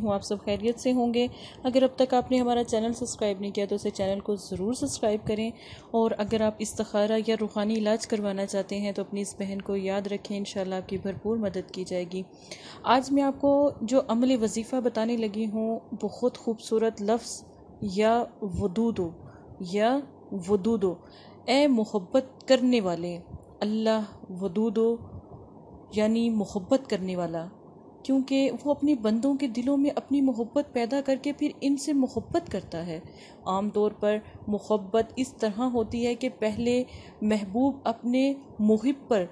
हूँ आप सब खैरियत से होंगे अगर अब तक आपने हमारा चैनल सब्सक्राइब नहीं किया तो उसे चैनल को ज़रूर सब्सक्राइब करें और अगर आप इस्तखारा या रूहानी इलाज करवाना चाहते हैं तो अपनी इस बहन को याद रखें इन आपकी भरपूर मदद की जाएगी आज मैं आपको जो अमल वजीफ़ा बताने लगी हूँ बहुत खूबसूरत लफ्ज़ या वदूदो या वदूदो ए मोहब्बत करने वाले अल्लाह वदूदो यानी मोहब्बत करने वाला क्योंकि वो अपने बंदों के दिलों में अपनी मोहब्बत पैदा करके फिर इनसे मोहब्बत करता है आम तौर पर मोहब्बत इस तरह होती है कि पहले महबूब अपने मुहिब पर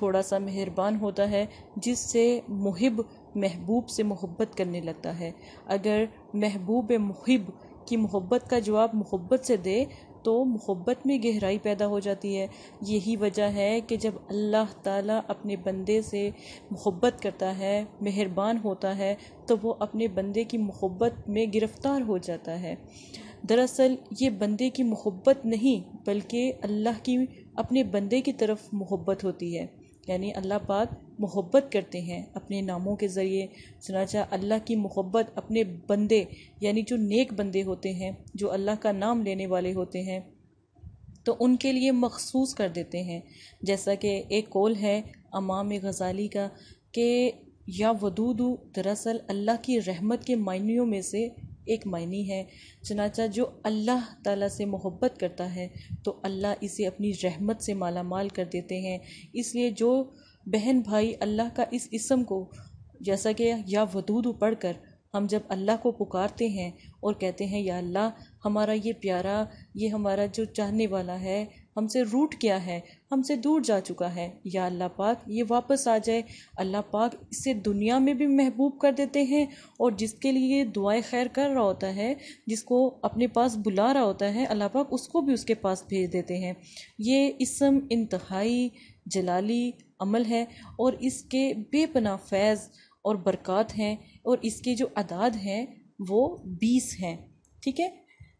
थोड़ा सा मेहरबान होता है जिससे मुहिब महबूब से मोहब्बत करने लगता है अगर महबूब मुहब की मोहब्बत का जवाब मोहब्बत से दे तो मोहब्बत में गहराई पैदा हो जाती है यही वजह है कि जब अल्लाह ताला अपने बंदे से मोहब्बत करता है मेहरबान होता है तो वो अपने बंदे की मोहब्बत में गिरफ़्तार हो जाता है दरअसल ये बंदे की मोहब्बत नहीं बल्कि अल्लाह की अपने बंदे की तरफ मोहब्बत होती है यानी अल्लाह पाक मोहब्बत करते हैं अपने नामों के ज़रिए सुनाचा अल्लाह की मोहब्बत अपने बंदे यानी जो नेक बंदे होते हैं जो अल्लाह का नाम लेने वाले होते हैं तो उनके लिए मखसूस कर देते हैं जैसा कि एक कौल है अमाम गज़ाली का कि या वदूदू दरअसल अल्लाह की रहमत के मायनियों में से एक मायनी है चनाचा जो अल्लाह ताला से मोहब्बत करता है तो अल्लाह इसे अपनी रहमत से माला माल कर देते हैं इसलिए जो बहन भाई अल्लाह का इस इसम को जैसा कि या वदूद पढ़ कर हम जब अल्लाह को पुकारते हैं और कहते हैं या अल्लाह हमारा ये प्यारा ये हमारा जो चाहने वाला है हमसे रूट किया है हमसे दूर जा चुका है या अल्लाह पाक ये वापस आ जाए अल्लाह पाक इसे दुनिया में भी महबूब कर देते हैं और जिसके लिए दुआ खैर कर रहा होता है जिसको अपने पास बुला रहा होता है अल्लाह पाक उसको भी उसके पास भेज देते हैं ये इसम इंतहाई जलाली अमल है और इसके बेपना फैज़ और बरक़ात हैं और इसके जो अदाद हैं वो बीस हैं ठीक है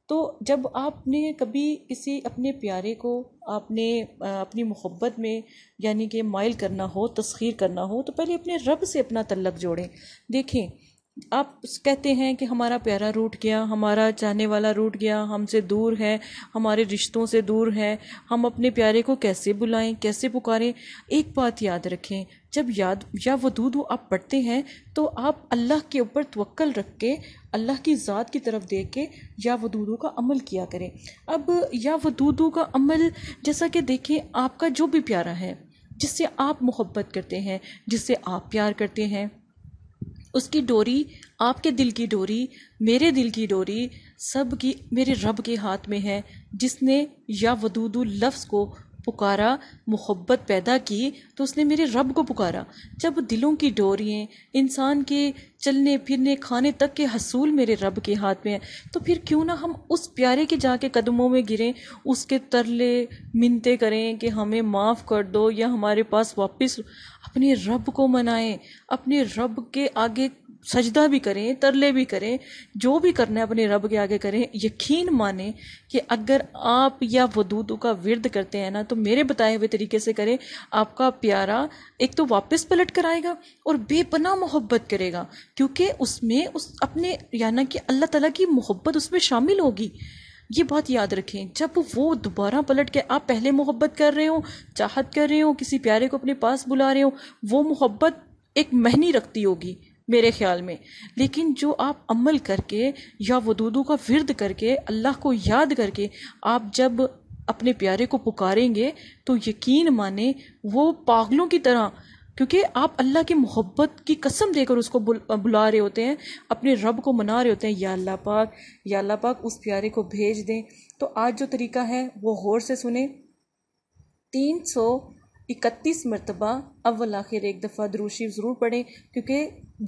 तो जब आपने कभी किसी अपने प्यारे को आपने अपनी मोहब्बत में यानी कि माइल करना हो तस्खीर करना हो तो पहले अपने रब से अपना तल्लक जोड़ें देखें आप कहते हैं कि हमारा प्यारा रूट गया हमारा चाहने वाला रूट गया हमसे दूर है हमारे रिश्तों से दूर है हम अपने प्यारे को कैसे बुलाएं कैसे पुकारें एक बात याद रखें जब याद या वदूद आप पढ़ते हैं तो आप अल्लाह के ऊपर तवक्ल रख के अल्लाह की ज़ात की तरफ देख के या वदूदों का अमल किया करें अब या वदूदों का अमल जैसा कि देखें आपका जो भी प्यारा है जिससे आप मोहब्बत करते हैं जिससे आप प्यार करते हैं उसकी डोरी आपके दिल की डोरी मेरे दिल की डोरी सब की मेरे रब के हाथ में है जिसने या वदूदू लफ्ज़ को पुकारा मोहब्बत पैदा की तो उसने मेरे रब को पुकारा जब दिलों की डोरियाँ इंसान के चलने फिरने खाने तक के हसूल मेरे रब के हाथ में है तो फिर क्यों ना हम उस प्यारे के जाके कदमों में गिरें उसके तरले मिनते करें कि हमें माफ़ कर दो या हमारे पास वापस अपने रब को मनाएं अपने रब के आगे सजदा भी करें तरले भी करें जो भी करना है अपने रब के आगे करें यकीन माने कि अगर आप या वदूदू का विरद करते हैं ना तो तो मेरे बताए हुए तरीके से करें आपका प्यारा एक तो वापस पलट कर आएगा और बेपना मोहब्बत करेगा क्योंकि उसमें उस अपने यानी कि अल्लाह तला की मोहब्बत उसमें शामिल होगी ये बात याद रखें जब वो दोबारा पलट के आप पहले मोहब्बत कर रहे हो चाहत कर रहे हो किसी प्यारे को अपने पास बुला रहे हो वो मोहब्बत एक महनी रखती होगी मेरे ख्याल में लेकिन जो आप अमल करके या वदूदू का विरद करके अल्लाह को याद करके आप जब अपने प्यारे को पुकारेंगे तो यकीन माने वो पागलों की तरह क्योंकि आप अल्लाह की मोहब्बत की कसम देकर उसको बुल, बुला रहे होते हैं अपने रब को मना रहे होते हैं या अल्लाह पाक या अल्लाह पाक उस प्यारे को भेज दें तो आज जो तरीका है वो गौर से सुने तीन सौ इकतीस मरतबा अव्वल आखिर एक दफ़ा दरूशी ज़रूर पढ़ें क्योंकि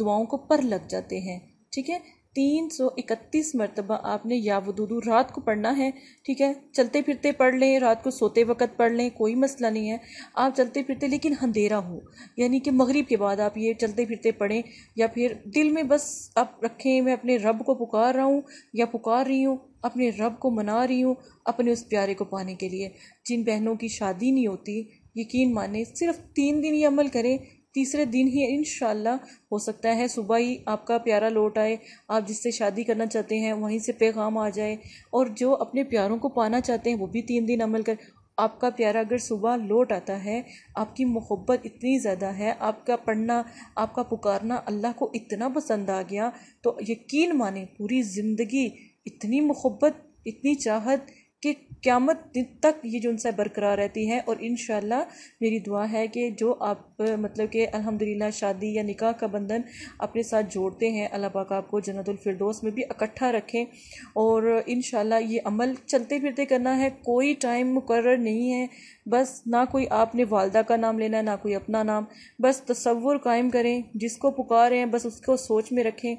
दुआओं को पर लग जाते हैं ठीक है तीन सौ इकतीस मरतबा आपने या वदूदू रात को पढ़ना है ठीक है चलते फिरते पढ़ लें रात को सोते वक्त पढ़ लें कोई मसला नहीं है आप चलते फिरते लेकिन अंधेरा हो यानी कि मगरिब के बाद आप ये चलते फिरते पढ़ें या फिर दिल में बस आप रखें मैं अपने रब को पुकार रहा हूँ या पुकार रही हूँ अपने रब को मना रही हूँ अपने उस प्यारे को पाने के लिए जिन बहनों की शादी नहीं होती यकीन माने सिर्फ तीन दिन ये अमल करें तीसरे दिन ही इन हो सकता है सुबह ही आपका प्यारा लौट आए आप जिससे शादी करना चाहते हैं वहीं से पैगाम आ जाए और जो अपने प्यारों को पाना चाहते हैं वो भी तीन दिन अमल कर आपका प्यारा अगर सुबह लौट आता है आपकी मोहब्बत इतनी ज़्यादा है आपका पढ़ना आपका पुकारना अल्लाह को इतना पसंद आ गया तो यकीन माने पूरी ज़िंदगी इतनी मोहब्बत इतनी चाहत कि क़्यामत दिन तक ये जो उनसे बरकरार रहती है और इन मेरी दुआ है कि जो आप मतलब कि अलहमदिल्ला शादी या निकाह का बंधन अपने साथ जोड़ते हैं अल्लाह पाक आपको जन्तुलफरदोस में भी इकट्ठा रखें और इन ये अमल चलते फिरते करना है कोई टाइम मुकर नहीं है बस ना कोई आपने वालदा का नाम लेना है ना कोई अपना नाम बस तस्वुर कायम करें जिसको पुकारें बस उसको सोच में रखें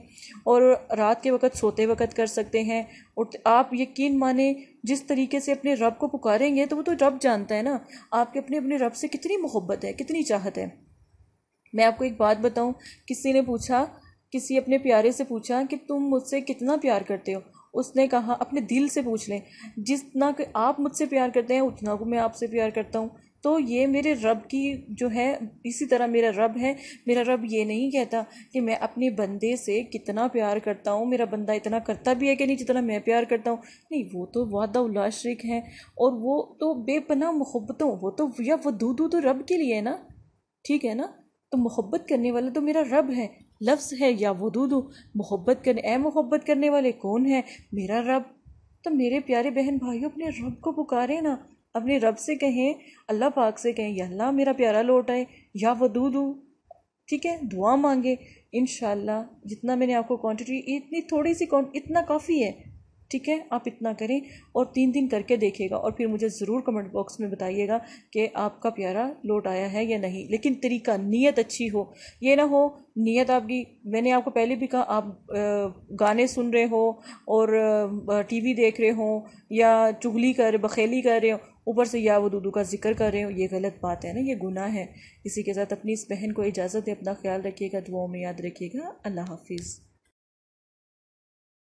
और रात के वक्त सोते वक्त कर सकते हैं और आप यकीन माने जिस तरीके से अपने रब को पुकारेंगे तो वो तो रब जानता है ना आपके अपने अपने रब से कितनी मोहब्बत है कितनी चाहत है मैं आपको एक बात बताऊं किसी ने पूछा किसी अपने प्यारे से पूछा कि तुम मुझसे कितना प्यार करते हो उसने कहा अपने दिल से पूछ लें जितना कि आप मुझसे प्यार करते हैं उतना को मैं आपसे प्यार करता हूँ तो ये मेरे रब की जो है इसी तरह मेरा रब है मेरा रब ये नहीं कहता कि मैं अपने बंदे से कितना प्यार करता हूँ मेरा बंदा इतना करता भी है कि नहीं जितना मैं प्यार करता हूँ नहीं वो तो वादा उल्लाशरिक है और वो तो बेपना मोहब्बतों वो तो या दूध तो रब के लिए है ना ठीक है ना तो मोहब्बत करने वाला तो मेरा रब है लफ्ज़ है या वदूदू मोहब्बत करने ए मोहब्बत करने वाले कौन है मेरा रब तो मेरे प्यारे बहन भाइयों अपने रब को पुकारें ना अपने रब से कहें अल्लाह पाक से कहें या अल्लाह मेरा प्यारा लौट आए या वदूदू ठीक है दुआ मांगे इन जितना मैंने आपको क्वांटिटी इतनी थोड़ी सी इतना काफ़ी है ठीक है आप इतना करें और तीन दिन करके देखिएगा और फिर मुझे ज़रूर कमेंट बॉक्स में बताइएगा कि आपका प्यारा लौट आया है या नहीं लेकिन तरीका नीयत अच्छी हो ये ना हो नीयत आपकी मैंने आपको पहले भी कहा आप गाने सुन रहे हो और टीवी देख रहे हो या चुगली कर बखेली कर रहे हो ऊपर से या वो दूदू का जिक्र कर रहे हो ये गलत बात है ना ये गुनाह है इसी के साथ अपनी इस बहन को इजाज़त दे अपना ख्याल रखिएगा दुआओं में याद रखिएगा अल्लाह हाफिज़